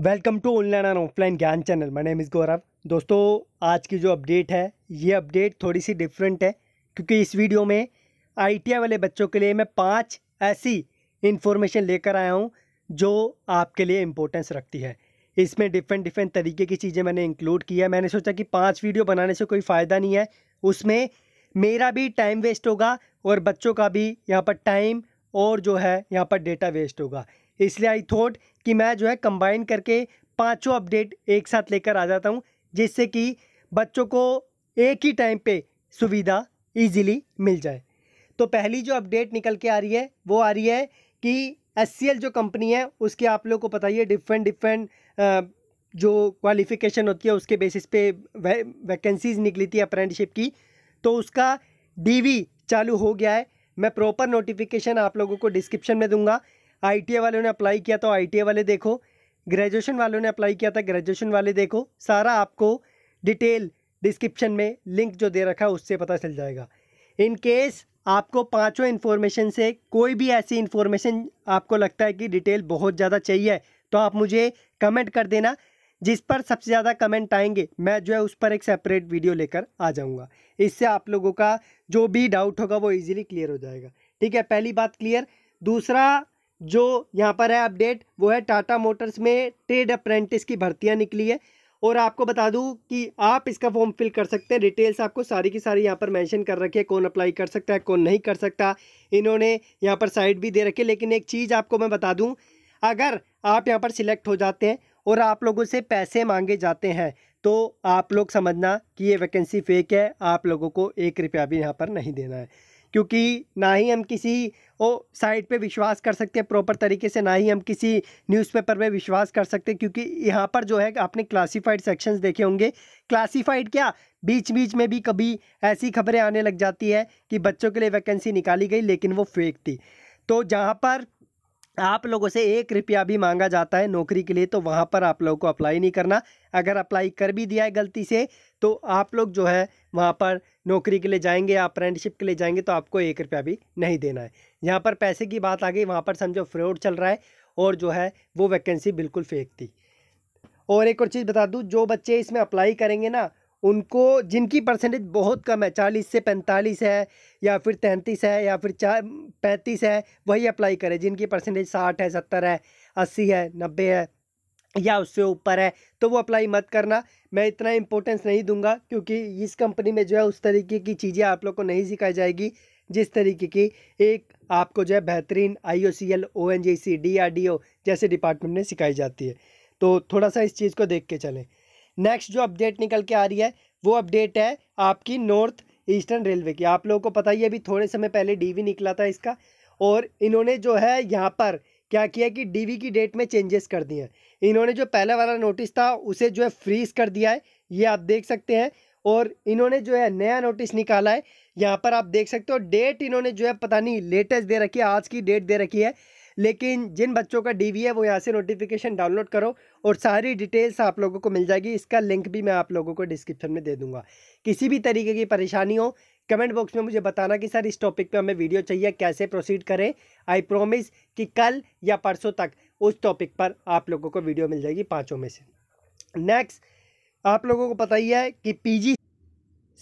welcome to online and offline Gyan channel मैंने मिस गौरव दोस्तों आज की जो अपडेट है ये अपडेट थोड़ी सी डिफरेंट है क्योंकि इस वीडियो में आईटीआई वाले बच्चों के लिए मैं पांच ऐसी इन्फॉर्मेशन लेकर आया हूँ जो आपके लिए इम्पोर्टेंस रखती है इसमें डिफरेंट डिफरेंट तरीके की चीज़ें मैंने इंक्लूड की है मैंने सोचा कि पाँच वीडियो बनाने से कोई फ़ायदा नहीं है उसमें मेरा भी टाइम वेस्ट होगा और बच्चों का भी यहाँ पर टाइम और जो है यहाँ पर डेटा वेस्ट होगा इसलिए आई थॉट कि मैं जो है कंबाइन करके पांचों अपडेट एक साथ लेकर आ जाता हूँ जिससे कि बच्चों को एक ही टाइम पे सुविधा इजीली मिल जाए तो पहली जो अपडेट निकल के आ रही है वो आ रही है कि एस जो कंपनी है उसके आप लोग को पता ही है डिफरेंट डिफरेंट जो क्वालिफ़िकेशन होती है उसके बेसिस पे वे, वैकेंसीज़ निकली थी अप्रेंटिशिप की तो उसका डीवी चालू हो गया है मैं प्रॉपर नोटिफिकेशन आप लोगों को डिस्क्रिप्शन में दूंगा आई वालों ने अप्लाई किया तो आई वाले देखो ग्रेजुएशन वालों ने अप्लाई किया था ग्रेजुएशन वाले देखो सारा आपको डिटेल डिस्क्रिप्शन में लिंक जो दे रखा है उससे पता चल जाएगा इन केस आपको पांचों इन्फॉर्मेशन से कोई भी ऐसी इन्फॉर्मेशन आपको लगता है कि डिटेल बहुत ज़्यादा चाहिए तो आप मुझे कमेंट कर देना जिस पर सबसे ज़्यादा कमेंट आएंगे मैं जो है उस पर एक सेपरेट वीडियो लेकर आ जाऊँगा इससे आप लोगों का जो भी डाउट होगा वो ईजिली क्लियर हो जाएगा ठीक है पहली बात क्लियर दूसरा जो यहाँ पर है अपडेट वो है टाटा मोटर्स में ट्रेड अप्रेंटिस की भर्तियाँ निकली है और आपको बता दूं कि आप इसका फॉर्म फिल कर सकते हैं डिटेल्स आपको सारी की सारी यहाँ पर मेंशन कर रखी है कौन अप्लाई कर सकता है कौन नहीं कर सकता इन्होंने यहाँ पर साइट भी दे रखी है लेकिन एक चीज़ आपको मैं बता दूँ अगर आप यहाँ पर सिलेक्ट हो जाते हैं और आप लोगों से पैसे मांगे जाते हैं तो आप लोग समझना कि ये वैकेंसी फेक है आप लोगों को एक रुपया भी यहाँ पर नहीं देना है क्योंकि ना ही हम किसी वो साइट पे विश्वास कर सकते हैं प्रॉपर तरीके से ना ही हम किसी न्यूज़पेपर पे विश्वास कर सकते क्योंकि यहाँ पर जो है आपने क्लासिफाइड सेक्शंस देखे होंगे क्लासिफाइड क्या बीच बीच में भी कभी ऐसी खबरें आने लग जाती है कि बच्चों के लिए वैकेंसी निकाली गई लेकिन वो फेक थी तो जहाँ पर आप लोगों से एक रुपया भी मांगा जाता है नौकरी के लिए तो वहाँ पर आप लोगों को अप्लाई नहीं करना अगर अप्लाई कर भी दिया है गलती से तो आप लोग जो है वहाँ पर नौकरी के लिए जाएंगे या अप्रेंटिसिप के लिए जाएंगे तो आपको एक रुपया भी नहीं देना है यहाँ पर पैसे की बात आ गई वहाँ पर समझो फ्रॉड चल रहा है और जो है वो वैकेंसी बिल्कुल फेक थी और एक और चीज़ बता दूँ जो बच्चे इसमें अप्लाई करेंगे ना उनको जिनकी परसेंटेज बहुत कम है चालीस से पैंतालीस है या फिर तैंतीस है या फिर चार पैंतीस है वही अप्लाई करें जिनकी परसेंटेज साठ है सत्तर है अस्सी है नब्बे है या उससे ऊपर है तो वो अप्लाई मत करना मैं इतना इंपॉर्टेंस नहीं दूंगा क्योंकि इस कंपनी में जो है उस तरीके की चीज़ें आप लोग को नहीं सिखाई जाएगी जिस तरीके की एक आपको जो है बेहतरीन I O C L O N G C D R D O जैसे डिपार्टमेंट में सिखाई जाती है तो थोड़ा सा इस चीज़ को देख के चलें नेक्स्ट जो अपडेट निकल के आ रही है वो अपडेट है आपकी नॉर्थ ईस्टर्न रेलवे की आप लोगों को पता ही अभी थोड़े समय पहले वी निकला था इसका और इन्होंने जो है यहाँ पर क्या किया कि डीवी की डेट में चेंजेस कर दिए हैं इन्होंने जो पहले वाला नोटिस था उसे जो है फ्रीज कर दिया है ये आप देख सकते हैं और इन्होंने जो है नया नोटिस निकाला है यहाँ पर आप देख सकते हो डेट इन्होंने जो है पता नहीं लेटेस्ट दे रखी है आज की डेट दे रखी है लेकिन जिन बच्चों का डीवी है वो यहाँ से नोटिफिकेशन डाउनलोड करो और सारी डिटेल्स आप लोगों को मिल जाएगी इसका लिंक भी मैं आप लोगों को डिस्क्रिप्शन में दे दूंगा किसी भी तरीके की परेशानी हो कमेंट बॉक्स में मुझे बताना कि सर इस टॉपिक पे हमें वीडियो चाहिए कैसे प्रोसीड करें आई प्रोमिस कि कल या परसों तक उस टॉपिक पर आप लोगों को वीडियो मिल जाएगी पाँचों में से नेक्स्ट आप लोगों को पता ही है कि पी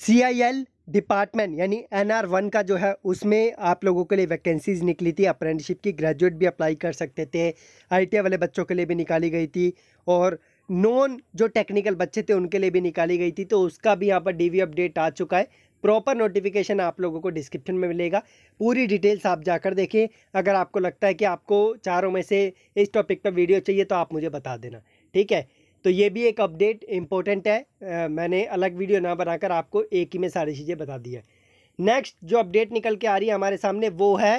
सीआईएल डिपार्टमेंट यानी एन आर वन का जो है उसमें आप लोगों के लिए वैकेंसीज निकली थी अप्रेंटिसिप की ग्रेजुएट भी अप्लाई कर सकते थे आई वाले बच्चों के लिए भी निकाली गई थी और नॉन जो टेक्निकल बच्चे थे उनके लिए भी निकाली गई थी तो उसका भी यहाँ पर डीवी अपडेट आ चुका है प्रॉपर नोटिफिकेशन आप लोगों को डिस्क्रिप्शन में मिलेगा पूरी डिटेल्स आप जाकर देखें अगर आपको लगता है कि आपको चारों में से इस टॉपिक पर वीडियो चाहिए तो आप मुझे बता देना ठीक है तो ये भी एक अपडेट इम्पोर्टेंट है आ, मैंने अलग वीडियो ना बनाकर आपको एक ही में सारी चीज़ें बता दी है नेक्स्ट जो अपडेट निकल के आ रही है हमारे सामने वो है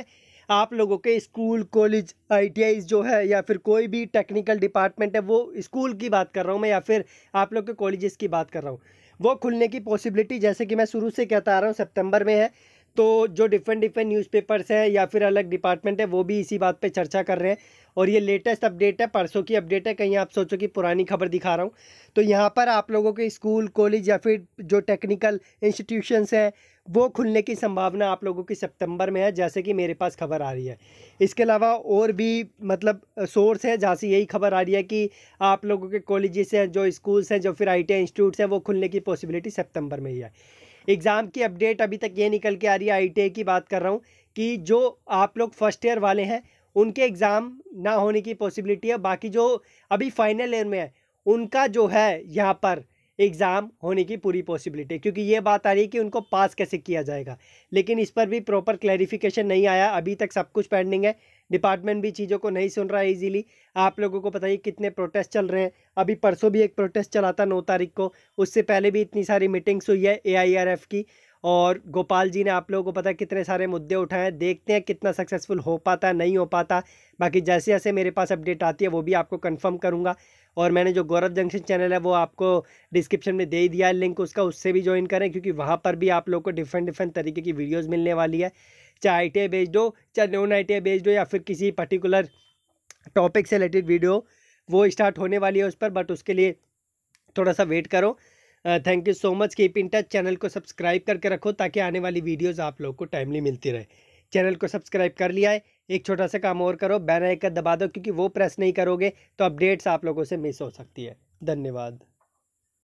आप लोगों के स्कूल कॉलेज आई जो है या फिर कोई भी टेक्निकल डिपार्टमेंट है वो स्कूल की बात कर रहा हूँ मैं या फिर आप लोग के कॉलेजेस की बात कर रहा हूँ वो खुलने की पॉसिबिलिटी जैसे कि मैं शुरू से कहता आ रहा हूँ सितंबर में है तो जो डिफरेंट डिफरेंट न्यूज़पेपर्स हैं या फिर अलग डिपार्टमेंट है वो भी इसी बात पे चर्चा कर रहे हैं और ये लेटेस्ट अपडेट है परसों की अपडेट है कहीं आप सोचो कि पुरानी खबर दिखा रहा हूँ तो यहाँ पर आप लोगों के स्कूल कॉलेज या फिर जो टेक्निकल इंस्टीट्यूशंस हैं वो खुलने की संभावना आप लोगों की सितंबर में है जैसे कि मेरे पास खबर आ रही है इसके अलावा और भी मतलब सोर्स हैं जहाँ से यही खबर आ रही है कि आप लोगों के कॉलेजेस हैं जो स्कूल्स हैं जो फिर आई टी इंस्टीट्यूट्स हैं वो खुलने की पॉसिबिलिटी सितंबर में ही है एग्ज़ाम की अपडेट अभी तक ये निकल के आ रही है आई की बात कर रहा हूँ कि जो आप लोग फर्स्ट ईयर वाले हैं उनके एग्ज़ाम ना होने की पॉसिबिलिटी है बाकी जो अभी फाइनल ईयर में है उनका जो है यहाँ पर एग्ज़ाम होने की पूरी पॉसिबिलिटी है क्योंकि ये बात आ रही है कि उनको पास कैसे किया जाएगा लेकिन इस पर भी प्रॉपर क्लैरिफिकेशन नहीं आया अभी तक सब कुछ पेंडिंग है डिपार्टमेंट भी चीज़ों को नहीं सुन रहा है ईजिली आप लोगों को पता ही कितने प्रोटेस्ट चल रहे हैं अभी परसों भी एक प्रोटेस्ट चला था नौ तारीख को उससे पहले भी इतनी सारी मीटिंग्स हुई है ए की और गोपाल जी ने आप लोगों को पता है कितने सारे मुद्दे उठाए हैं देखते हैं कितना सक्सेसफुल हो पाता है नहीं हो पाता बाकी जैसे जैसे मेरे पास अपडेट आती है वो भी आपको कन्फर्म करूँगा और मैंने जो गौरव जंक्शन चैनल है वो आपको डिस्क्रिप्शन में दे ही दिया है लिंक उसका उससे भी ज्वाइन करें क्योंकि वहाँ पर भी आप लोग को डिफरेंट डिफरेंट तरीके की वीडियोज़ मिलने वाली है चाहे आई टी बेच दो चाहे नॉन आई टी बेच दो या फिर किसी पर्टिकुलर टॉपिक से रिलेटेड वीडियो वो स्टार्ट होने वाली है उस पर बट उसके लिए थोड़ा सा वेट करो thank you so much keep in touch channel को सब्सक्राइब करके रखो ताकि आने वाली वीडियोज़ आप लोग को टाइमली मिलती रहे चैनल को सब्सक्राइब कर लिया है एक छोटा सा काम और करो बैन आइकन दबा दो क्योंकि वो प्रेस नहीं करोगे तो अपडेट्स आप लोगों से मिस हो सकती है धन्यवाद